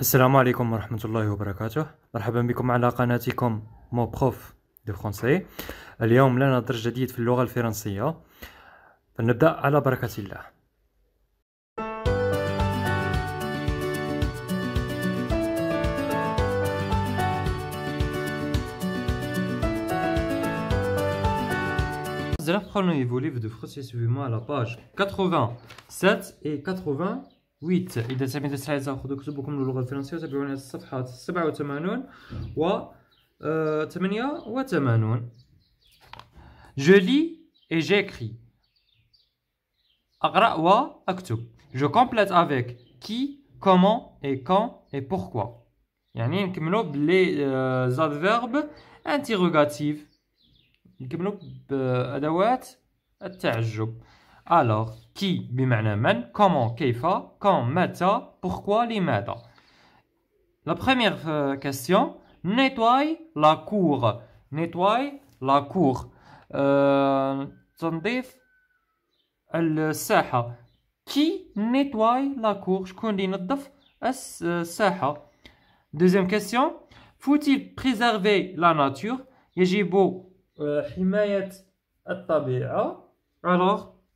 السلام عليكم ورحمة الله وبركاته مرحبا بكم على قناتكم مو بروف دو فرونسي اليوم لنا درس جديد في اللغة الفرنسية فلنبدأ على بركة الله Prenez-vous livre de français suivez-moi à la page 87 et 80 8 إذا تمت الساعة سأخذ كتبكم للغة الفرنسية تابعونا على الصفحات 87 و 88 آه، Je lis et j'écris. أقرأ و اكتب Je complète avec qui, comment et quand et pourquoi. يعني نكملو بلي زاد زادفيرب انتيروغاتيف نكملو بأدوات التعجب Alors, qui بمعنى من, comment, كيف, quand, mata, pourquoi, لماذا. La première euh, question, nettoie la cour. Nettoie la cour. Euh, Le Qui nettoie la cour شكون ينظف Deuxième question, faut-il préserver la nature يجب حماية euh, Alors,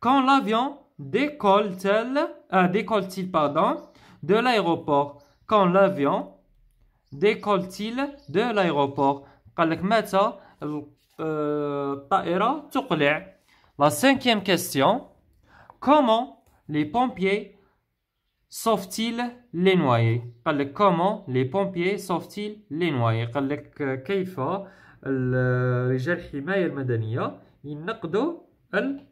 quand l'avion euh, décolle-t-il pardon, de l'aéroport quand l'avion décolle-t-il de l'aéroport euh, la cinquième question comment les pompiers sauvent-ils les noyés comment les pompiers sauvent-ils les noyés كيف les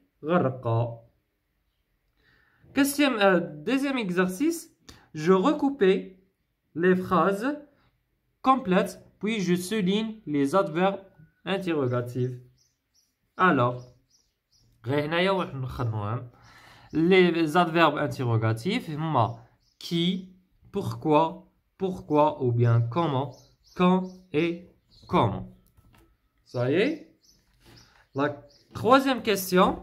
Quatrième, euh, deuxième exercice, je recoupais les phrases complètes, puis je souligne les adverbes interrogatifs. Alors, les adverbes interrogatifs, qui, pourquoi, pourquoi ou bien comment, quand et comment. Ça y est. La troisième question,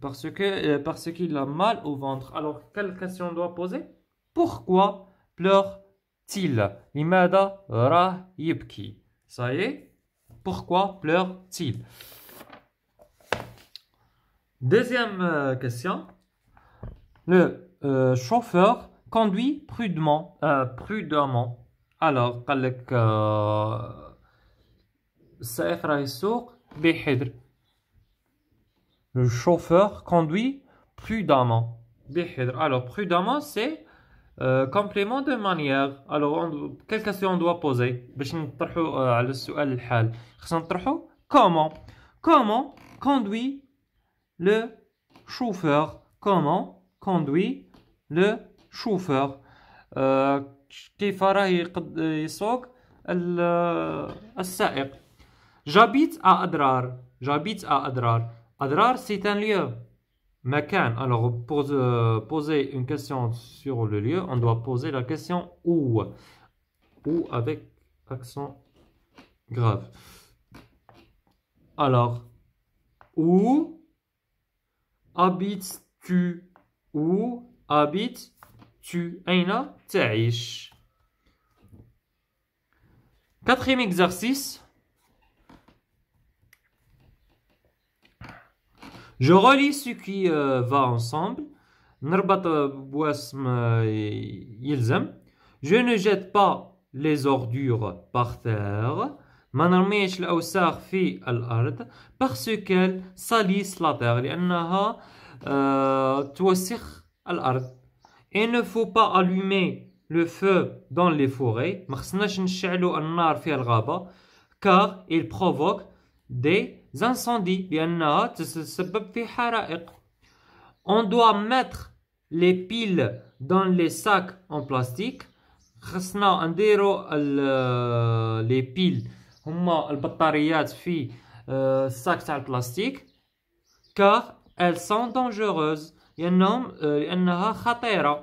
parce que euh, parce qu'il a mal au ventre. Alors, quelle question doit poser Pourquoi pleure-t-il ra yibki. Ça y est, pourquoi pleure-t-il Deuxième euh, question. Le euh, chauffeur conduit prudemment. prudemment. Alors, قال لك سائق le chauffeur conduit prudemment. Alors, prudemment, c'est euh, complément de manière. Alors, on, quelle question on doit poser euh, Comment Comment conduit le chauffeur Comment conduit le chauffeur euh, J'habite à Adrar. J'habite à Adrar. Adrar, c'est un lieu. Makan, alors pour euh, poser une question sur le lieu, on doit poser la question où. Ou avec accent grave. Alors, où habites-tu Où habites-tu Aina Quatrième exercice. Je relie ce qui euh, va ensemble. Ne rebato euh, boasme euh, ilzem. Je ne jette pas les ordures par terre. Manarmesh le au sarfi al ardh parce qu'elle salit la terre. Le annaah tosir al Il ne faut pas allumer le feu dans les forêts. Marsnashin shelo annarfi al rabah car il provoque des incendie y en a on doit mettre les piles dans les sacs en plastique ça nous on dira les piles hma les batteries euh, dans les sacs en plastique car elles sont dangereuses y en a euh,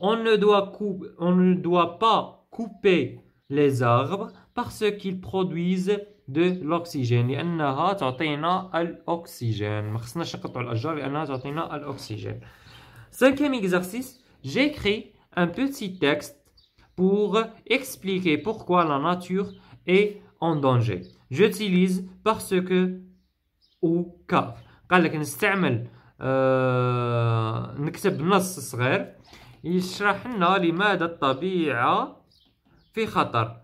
on ne doit on ne doit pas couper les arbres parce qu'ils produisent de l'oxygène لأنها تعطينا الأكسجين ما خصناش نقطعوا الأشجار لأنها تعطينا الأكسجين Cinquième exercice, j'écris un petit texte pour expliquer pourquoi la nature est en danger. J'utilise parce que ou car. قال لك نستعمل آه نكتب نص صغير يشرح لنا لماذا الطبيعة في خطر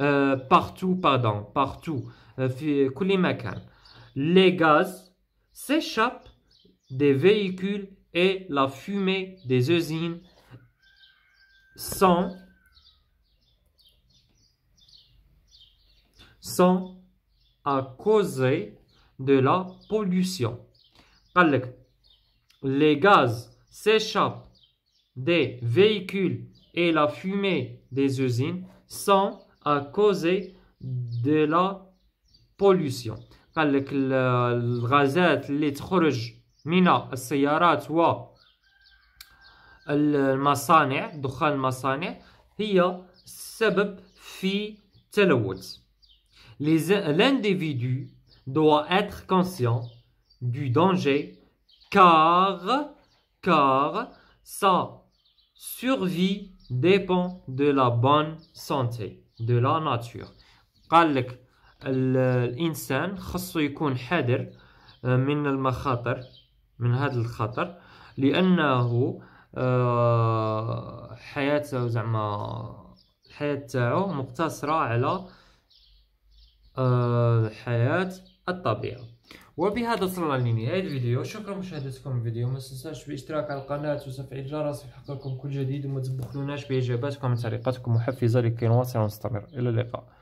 Euh, partout, pardon, partout, euh, les gaz s'échappent des véhicules et la fumée des usines sont, sont à causer de la pollution. Les gaz s'échappent des véhicules et la fumée des usines sont à cause de la pollution les قال لك الغازات اللي تخرج من السيارات و المصانع دخان المصانع هي السبب في التلوث l'individu doit être conscient du danger car car sa survie dépend de la bonne santé دو لا ناتور قال لك الانسان خصو يكون حذر آه، من المخاطر من هذا الخطر لانه آه، حياته زعما الحياه تاعو مقتصره على آه، الحياه الطبيعة وبهذا وصلنا لنهاية الفيديو شكرا مشاهدتكم الفيديو ما تنساوش بالاشتراك على القناة وتفعيل الجرس ليحصلكم كل جديد وما تبخلوناش بإجاباتكم وتعليقاتكم محفزة لكي نواصل ونستمر إلى اللقاء